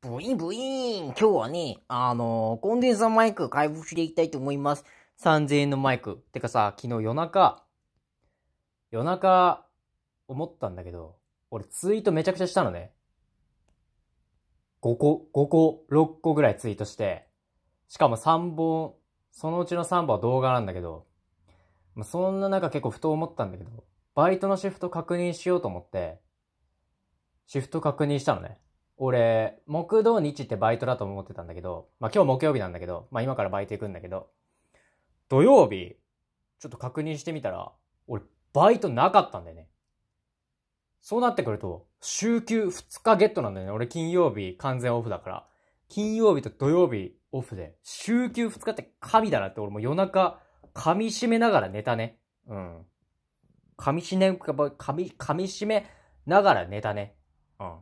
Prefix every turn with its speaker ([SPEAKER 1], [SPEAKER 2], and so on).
[SPEAKER 1] ブインブイーン今日はね、あのー、コンデンサーマイク開封していきたいと思います。3000円のマイク。てかさ、昨日夜中、夜中、思ったんだけど、俺ツイートめちゃくちゃしたのね。5個、5個、6個ぐらいツイートして、しかも3本、そのうちの3本は動画なんだけど、まあ、そんな中結構ふと思ったんだけど、バイトのシフト確認しようと思って、シフト確認したのね。俺、木土日ってバイトだと思ってたんだけど、まあ今日木曜日なんだけど、まあ今からバイト行くんだけど、土曜日、ちょっと確認してみたら、俺、バイトなかったんだよね。そうなってくると、週休2日ゲットなんだよね。俺金曜日完全オフだから。金曜日と土曜日オフで、週休2日って神だなって俺も夜中、噛み締めながら寝たね。うん。噛み締め、噛み、噛み締めながら寝たね。うん。